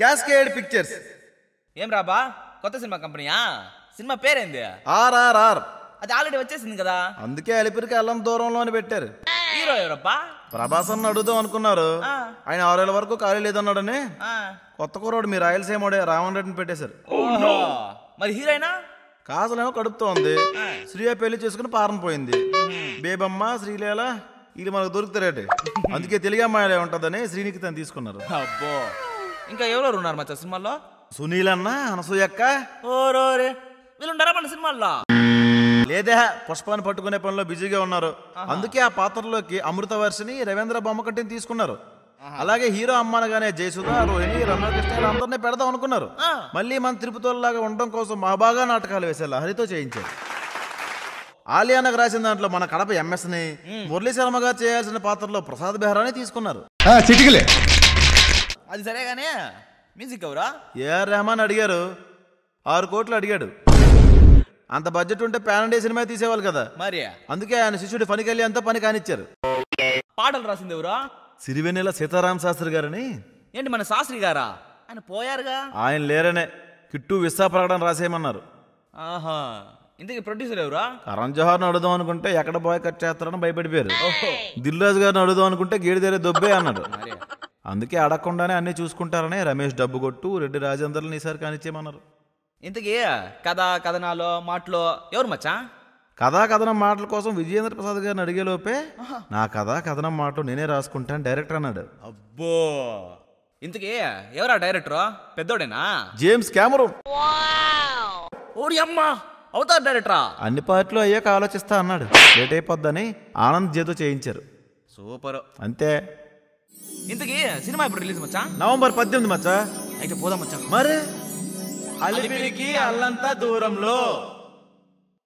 cascade pictures ఏం రాబా కొత్త cinema కంపెనీయా cinema పేరేంది ఆర్ఆర్ఆర్ అది ఆల్రెడీ వచ్చేసింది కదా అందుకే అలిపిరికి అల్లం దూరంలోనే పెట్టారు హీరో ఎవరబ్బా ప్రభాస్ అన్న అడుగుదాం అనుకున్నారు ఆయన ఆరేళ్ళ వరకు ఖాళీ లేదన్నాడని కొత్త కూరడు మీ రాయలసీమోడే రావణ్ రెడ్డిని పెట్టేశారు మరి హీరోయినా కాజలేమో కడుపుతోంది శ్రీయ పెళ్లి చేసుకుని పారం పోయింది బేబమ్మ శ్రీలీల వీళ్ళు మనకు దొరుకుతారేటి అందుకే తెలియమ్మాయిలే ఉంటుందని శ్రీనికి తను తీసుకున్నారు అబ్బో ఇంకా ఎవరెవరు ఉన్నారు మా సినిమాల్లో సునీల్ అన్న అనసూయక్క ఓరోరే వీళ్ళు మన సినిమాల్లో లేదే పుష్పాన్ని పట్టుకునే పనిలో బిజీగా ఉన్నారు అందుకే ఆ పాత్రలోకి అమృత వర్షిని రవీంద్ర బొమ్మకట్టిని తీసుకున్నారు అలాగే హీరో అమ్మానగానే జయసుధ రోహిణి రమణకృష్ణ అందరినీ పెడదాం అనుకున్నారు మళ్ళీ మన లాగా ఉండడం కోసం మహాబాగా నాటకాలు వేసేలా హరితో చేయించారు ఆలియానకు రాసిన దాంట్లో మన కడప ఎంఎస్ ని మురళీ శర్మగా చేయాల్సిన పాత్రలో ప్రసాద్ బెహ్రాని తీసుకున్నారు అది సరే కానీ మ్యూజిక్ ఎవరా ఏఆర్ రెహమాన్ అడిగారు ఆరు కోట్లు అడిగాడు అంత బడ్జెట్ ఉంటే ప్యాన్ ఇండియా సినిమా తీసేవాళ్ళు కదా మరి అందుకే ఆయన శిష్యుడు పనికెళ్ళి అంతా పని కానిచ్చారు పాటలు రాసింది ఎవరా సిరివెన్నెల సీతారామ శాస్త్రి గారని ఏంటి మన శాస్త్రి గారా ఆయన పోయారుగా ఆయన లేరనే కిట్టు విస్సా ప్రకటన రాసేయమన్నారు ఆహా ఇంతకీ ప్రొడ్యూసర్ ఎవరా కరణ్ ను అడుగుదాం అనుకుంటే ఎక్కడ బాయ్ కట్ చేస్తారని భయపడిపోయారు రాజు గారిని అడుగుదాం అనుకుంటే గేడిదేరే దొబ్బే అన్నాడు అందుకే అడగకుండానే అన్నీ చూసుకుంటారనే రమేష్ డబ్బు కొట్టు రెడ్డి రాజేందర్లని ఈసారి కానిచ్చేమన్నారు ఇంతకీ కథ కథనాలు మాటలు ఎవరు మచ్చా కథా కథనం మాటల కోసం విజయేంద్ర ప్రసాద్ గారిని అడిగే లోపే నా కథా కథనం మాటలు నేనే రాసుకుంటాను డైరెక్టర్ అన్నాడు అబ్బో ఇంతకీ ఎవరా డైరెక్టర్ పెద్దోడేనా జేమ్స్ కెమెరూన్ ఓడి అమ్మా డైరెక్టరా అన్ని పార్టీలు అయ్యాక ఆలోచిస్తా అన్నాడు లేట్ అయిపోద్దని ఆనంద్ జీతో చేయించారు సూపర్ అంతే ఇంతకి సినిమా ఇప్పుడు రిలీజ్ మచ్చా నవంబర్ పద్దెనిమిది మచ్చా అయితే పోదాం మచ్చా మరి అలిపిరికి అల్లంత దూరంలో